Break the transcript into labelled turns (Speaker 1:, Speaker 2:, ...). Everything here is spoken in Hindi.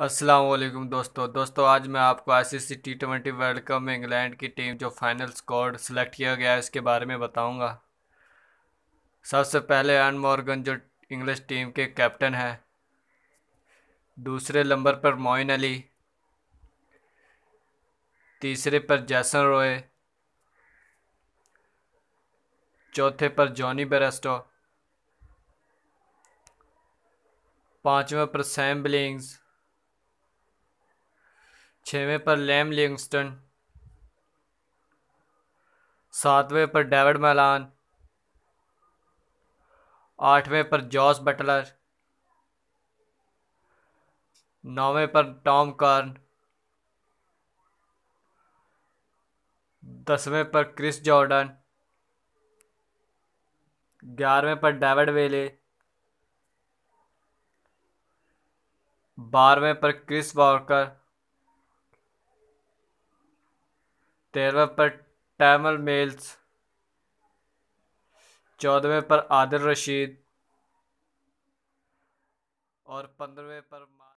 Speaker 1: असलम दोस्तों दोस्तों आज मैं आपको ICC T twenty World Cup में इंग्लैंड की टीम जो फाइनल स्कॉड सेलेक्ट किया गया है इसके बारे में बताऊंगा सबसे पहले एन मॉर्गन जो इंग्लिश टीम के कैप्टन हैं दूसरे नंबर पर मोइन अली तीसरे पर जैसन रोए चौथे पर जॉनी बेरेस्टो पाँचवें पर सैम बिलिंग्स छवें पर लैम लिंगस्टन सातवें पर डेविड मलान आठवें पर जॉस बटलर नौवें पर टॉम कार्न दसवें पर क्रिस जॉर्डन ग्यारहवें पर डेविड वेले बारहवें पर क्रिस वॉकर तेरहवें पर टैमल मेल्स चौदहवें पर आदिल रशीद और पंद्रहवें पर